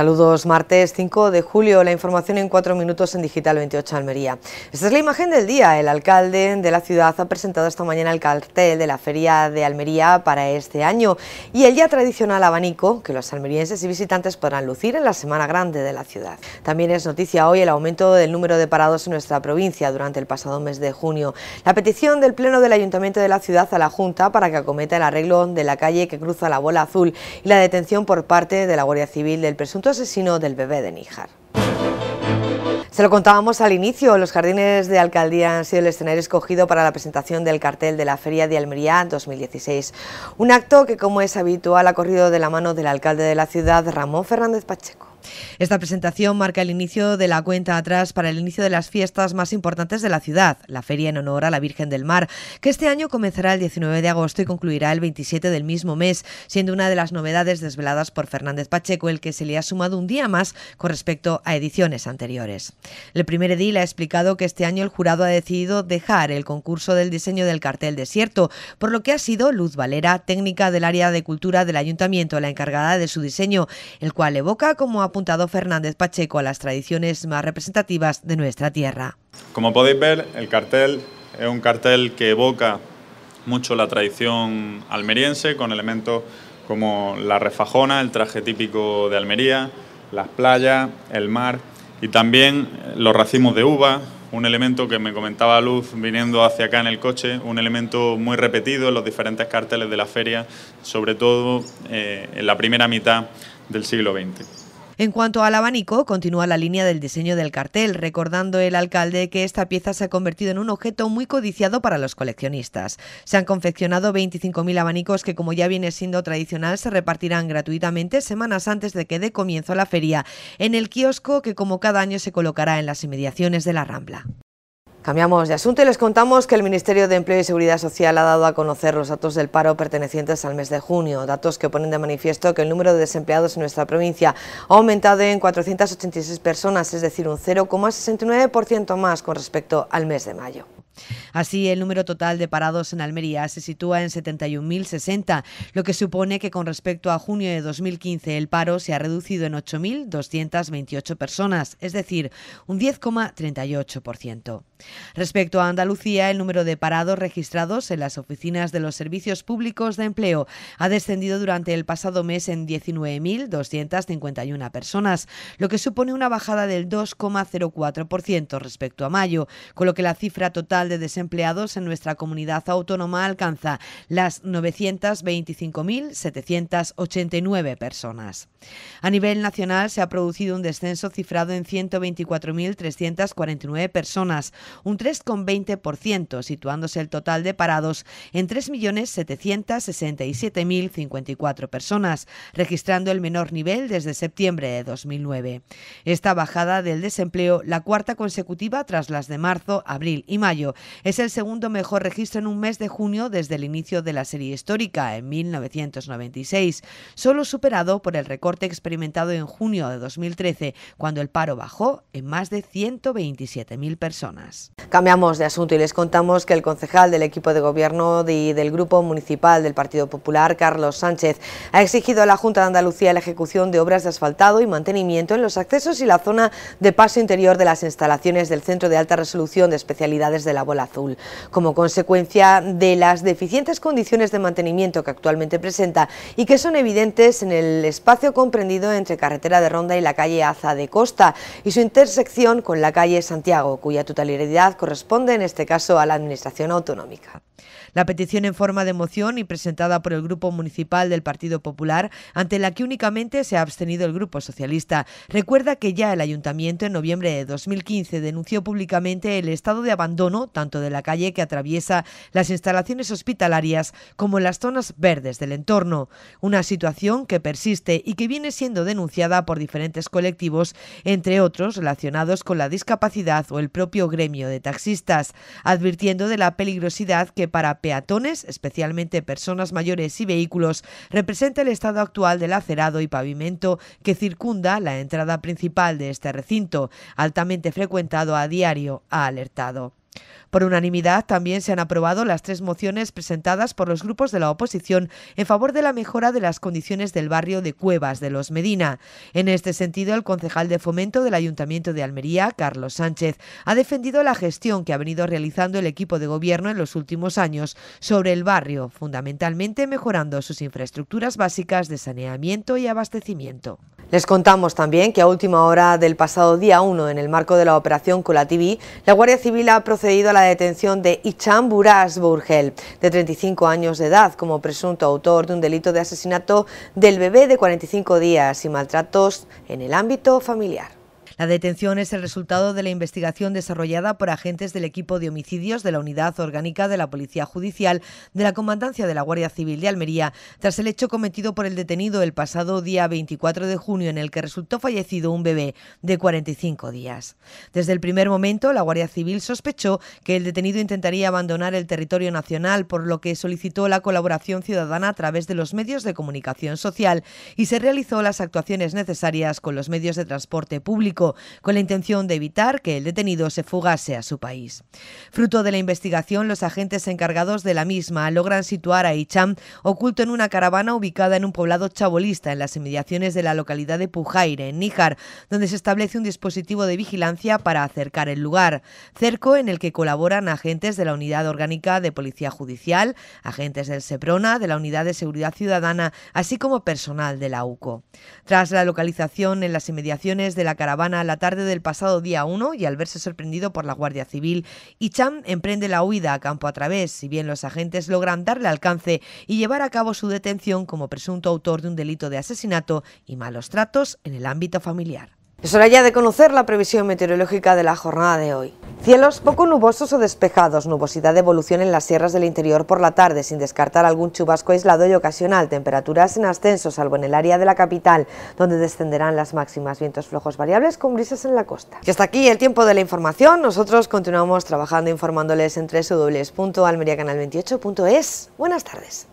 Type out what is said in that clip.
Saludos, martes 5 de julio, la información en 4 minutos en Digital 28 Almería. Esta es la imagen del día, el alcalde de la ciudad ha presentado esta mañana el cartel de la Feria de Almería para este año y el ya tradicional abanico que los almerienses y visitantes podrán lucir en la Semana Grande de la ciudad. También es noticia hoy el aumento del número de parados en nuestra provincia durante el pasado mes de junio. La petición del Pleno del Ayuntamiento de la ciudad a la Junta para que acometa el arreglo de la calle que cruza la bola azul y la detención por parte de la Guardia Civil del presunto asesino del bebé de Níjar. Se lo contábamos al inicio, los jardines de Alcaldía han sido el escenario escogido para la presentación del cartel de la Feria de Almería 2016. Un acto que, como es habitual, ha corrido de la mano del alcalde de la ciudad, Ramón Fernández Pacheco. Esta presentación marca el inicio de la cuenta atrás para el inicio de las fiestas más importantes de la ciudad, la feria en honor a la Virgen del Mar, que este año comenzará el 19 de agosto y concluirá el 27 del mismo mes, siendo una de las novedades desveladas por Fernández Pacheco, el que se le ha sumado un día más con respecto a ediciones anteriores. El primer edil ha explicado que este año el jurado ha decidido dejar el concurso del diseño del cartel desierto, por lo que ha sido Luz Valera, técnica del área de cultura del ayuntamiento, la encargada de su diseño, el cual evoca como apuntado Fernández Pacheco a las tradiciones más representativas de nuestra tierra. Como podéis ver, el cartel es un cartel que evoca mucho la tradición almeriense con elementos como la refajona, el traje típico de Almería, las playas, el mar y también los racimos de uva, un elemento que me comentaba Luz viniendo hacia acá en el coche, un elemento muy repetido en los diferentes carteles de la feria, sobre todo eh, en la primera mitad del siglo XX. En cuanto al abanico, continúa la línea del diseño del cartel, recordando el alcalde que esta pieza se ha convertido en un objeto muy codiciado para los coleccionistas. Se han confeccionado 25.000 abanicos que, como ya viene siendo tradicional, se repartirán gratuitamente semanas antes de que dé comienzo la feria en el kiosco que, como cada año, se colocará en las inmediaciones de la Rambla. Cambiamos de asunto y les contamos que el Ministerio de Empleo y Seguridad Social ha dado a conocer los datos del paro pertenecientes al mes de junio, datos que ponen de manifiesto que el número de desempleados en nuestra provincia ha aumentado en 486 personas, es decir, un 0,69% más con respecto al mes de mayo. Así, el número total de parados en Almería se sitúa en 71.060, lo que supone que con respecto a junio de 2015 el paro se ha reducido en 8.228 personas, es decir, un 10,38%. Respecto a Andalucía, el número de parados registrados en las oficinas de los servicios públicos de empleo ha descendido durante el pasado mes en 19.251 personas, lo que supone una bajada del 2,04% respecto a mayo, con lo que la cifra total de desempleados en nuestra comunidad autónoma alcanza las 925.789 personas. A nivel nacional se ha producido un descenso cifrado en 124.349 personas, un 3,20%, situándose el total de parados en 3.767.054 personas, registrando el menor nivel desde septiembre de 2009. Esta bajada del desempleo, la cuarta consecutiva tras las de marzo, abril y mayo, es el segundo mejor registro en un mes de junio desde el inicio de la serie histórica, en 1996, solo superado por el recorte experimentado en junio de 2013, cuando el paro bajó en más de 127.000 personas. Cambiamos de asunto y les contamos que el concejal del equipo de gobierno y del Grupo Municipal del Partido Popular, Carlos Sánchez, ha exigido a la Junta de Andalucía la ejecución de obras de asfaltado y mantenimiento en los accesos y la zona de paso interior de las instalaciones del Centro de Alta Resolución de Especialidades de la la bola azul. Como consecuencia de las deficientes condiciones de mantenimiento que actualmente presenta y que son evidentes en el espacio comprendido entre carretera de Ronda y la calle Aza de Costa y su intersección con la calle Santiago, cuya totalidad corresponde en este caso a la Administración Autonómica. La petición en forma de moción y presentada por el Grupo Municipal del Partido Popular, ante la que únicamente se ha abstenido el Grupo Socialista, recuerda que ya el Ayuntamiento en noviembre de 2015 denunció públicamente el estado de abandono tanto de la calle que atraviesa las instalaciones hospitalarias como en las zonas verdes del entorno. Una situación que persiste y que viene siendo denunciada por diferentes colectivos, entre otros relacionados con la discapacidad o el propio gremio de taxistas, advirtiendo de la peligrosidad que para peatones, especialmente personas mayores y vehículos, representa el estado actual del acerado y pavimento que circunda la entrada principal de este recinto, altamente frecuentado a diario, ha alertado. Por unanimidad también se han aprobado las tres mociones presentadas por los grupos de la oposición en favor de la mejora de las condiciones del barrio de Cuevas de los Medina. En este sentido, el concejal de fomento del Ayuntamiento de Almería, Carlos Sánchez, ha defendido la gestión que ha venido realizando el equipo de gobierno en los últimos años sobre el barrio, fundamentalmente mejorando sus infraestructuras básicas de saneamiento y abastecimiento. Les contamos también que a última hora del pasado día 1, en el marco de la operación TV, la Guardia Civil ha procedido a la detención de Ichan Buras Burgel, de 35 años de edad, como presunto autor de un delito de asesinato del bebé de 45 días y maltratos en el ámbito familiar. La detención es el resultado de la investigación desarrollada por agentes del equipo de homicidios de la Unidad Orgánica de la Policía Judicial de la Comandancia de la Guardia Civil de Almería tras el hecho cometido por el detenido el pasado día 24 de junio en el que resultó fallecido un bebé de 45 días. Desde el primer momento, la Guardia Civil sospechó que el detenido intentaría abandonar el territorio nacional, por lo que solicitó la colaboración ciudadana a través de los medios de comunicación social y se realizó las actuaciones necesarias con los medios de transporte público con la intención de evitar que el detenido se fugase a su país. Fruto de la investigación, los agentes encargados de la misma logran situar a Icham oculto en una caravana ubicada en un poblado chabolista en las inmediaciones de la localidad de Pujaire, en Níjar, donde se establece un dispositivo de vigilancia para acercar el lugar, cerco en el que colaboran agentes de la Unidad Orgánica de Policía Judicial, agentes del SEPRONA, de la Unidad de Seguridad Ciudadana, así como personal de la UCO. Tras la localización en las inmediaciones de la caravana la tarde del pasado día 1 y al verse sorprendido por la Guardia Civil, Icham emprende la huida a campo a través, si bien los agentes logran darle alcance y llevar a cabo su detención como presunto autor de un delito de asesinato y malos tratos en el ámbito familiar. Es hora ya de conocer la previsión meteorológica de la jornada de hoy. Cielos poco nubosos o despejados, nubosidad de evolución en las sierras del interior por la tarde, sin descartar algún chubasco aislado y ocasional, temperaturas en ascenso, salvo en el área de la capital, donde descenderán las máximas, vientos flojos variables con brisas en la costa. Y hasta aquí el tiempo de la información, nosotros continuamos trabajando informándoles en www.almeriacanal28.es. Buenas tardes.